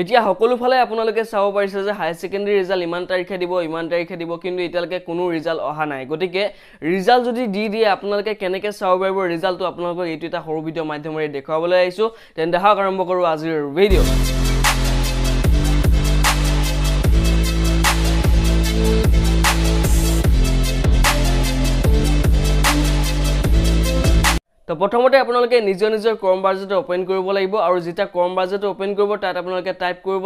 এতিয়া সকলোফালে আপোনালোকে চাব পাৰিছে যে হায়াৰ ছেকেণ্ডেৰী ৰিজাল্ট ইমান তাৰিখে দিব ইমান তাৰিখে দিব কিন্তু এতিয়ালৈকে কোনো ৰিজাল্ট অহা নাই গতিকে ৰিজাল্ট যদি দি দিয়ে আপোনালোকে কেনেকৈ চাব পাৰিব ৰিজাল্টটো আপোনালোকক এইটো এটা সৰু ভিডিঅ' মাধ্যমেৰে দেখুৱাবলৈ আহিছোঁ তেন্তে হওক আৰম্ভ কৰোঁ আজিৰ ভিডিঅ' তো প্রথমতে আপনাদের নিজের নিজের ক্রম বাজেট ওপেন করব আর যেটা ক্রম বাজেট ওপেন করব তাদের আপনাদের টাইপ করব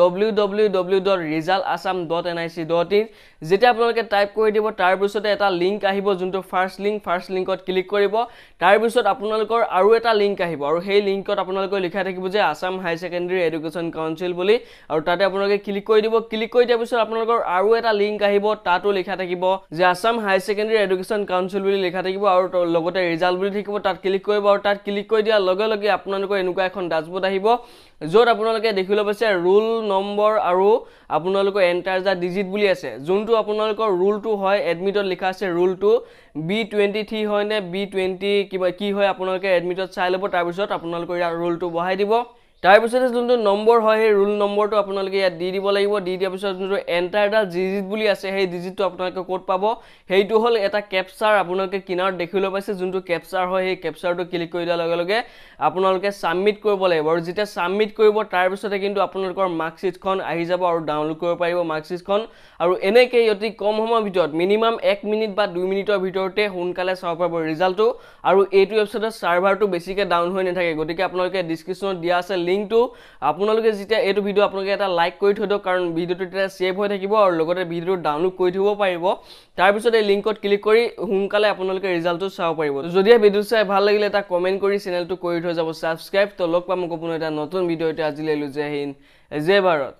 W W W dot result Assam dot N I C dot in যেটা আপনাদের টাইপ করে দিব তারপরে একটা লিঙ্ক আহিব যোন ফার্স্ট লিঙ্ক ফার্স্ট লিঙ্কত ক্লিক করব তারপর আপনার আরো একটা লিঙ্ক আহিব আর সেই লিঙ্কত আপনাদের লিখা থাকবে যে Assam high secondary education council বলে আর তাতে আপনাদের ক্লিক করে দিব ক্লিক করে দিয়ার পিছন আপনার আরো একটা লিঙ্ক আহিব তাতো লিখা থাকবে যে Assam high secondary education council বলে লিখা থাকবে আর রেজাল্ট বলে থাকবে তাত ক্লিক কৰিব আৰু তাত ক্লিক কৰি দিয়াৰ লগে লগে আপোনালোকৰ এনেকুৱা এখন ডাচবোৰ্ড আহিব য'ত আপোনালোকে দেখি ল'ব পাৰিছে ৰোল নম্বৰ আৰু আপোনালোকৰ এণ্টাৰ দ্য ডিজিট বুলি আছে যোনটো আপোনালোকৰ ৰোলটো হয় এডমিটত লিখা আছে ৰোলটো বি টুৱেণ্টি থ্ৰী হয়নে বি টুৱেণ্টি কিবা কি হয় আপোনালোকে এডমিটত চাই ল'ব তাৰপিছত আপোনালোকৰ ইয়াৰ ৰোলটো বঢ়াই দিব তাৰপিছতে যোনটো নম্বৰ হয় সেই ৰোল নম্বৰটো আপোনালোকে ইয়াত দি দিব লাগিব দি দিয়াৰ পিছত যোনটো এণ্টাৰডাল ডিজিট বুলি আছে সেই ডিজিটটো আপোনালোকে ক'ত পাব সেইটো হ'ল এটা কেপচাৰ আপোনালোকে কিনাৰত দেখিবলৈ পাইছে যোনটো কেপচাৰ হয় সেই কেপচাৰটো ক্লিক কৰি দিয়াৰ লগে লগে আপোনালোকে ছাবমিট কৰিব লাগিব আৰু যেতিয়া ছাবমিট কৰিব তাৰপিছতে কিন্তু আপোনালোকৰ মাৰ্কশ্বীটখন আহি যাব আৰু ডাউনলোড কৰিব পাৰিব মাৰ্কশ্বীটখন আৰু এনেকৈ অতি কম সময়ৰ ভিতৰত মিনিমাম এক মিনিট বা দুই মিনিটৰ ভিতৰতে সোনকালে চাব পাৰিব ৰিজাল্টটো আৰু এইটো ৱেবছাইটৰ ছাৰ্ভাৰটো বেছিকৈ ডাউন হৈ নাথাকে গতিকে আপোনালোকে ডিছক্ৰিপশ্যনত দিয়া আছে লিংক লিংকটো আপোনালোকে যেতিয়া এইটো ভিডিঅ' আপোনালোকে এটা লাইক কৰি থৈ দিয়ক কাৰণ ভিডিঅ'টো তেতিয়া ছেভ হৈ থাকিব আৰু লগতে ভিডিঅ'টো ডাউনলোড কৰি থ'ব পাৰিব তাৰপিছত এই লিংকত ক্লিক কৰি সোনকালে আপোনালোকে ৰিজাল্টটো চাব পাৰিব যদিহে ভিডিঅ' চাই ভাল লাগিলে এটা কমেণ্ট কৰি চেনেলটো কৰি থৈ যাব ছাবস্ক্ৰাইব তো লগ পাম মোক আপোনাৰ এটা নতুন ভিডিঅ' এতিয়া আজি লৈ লৈছে জয় ভাৰত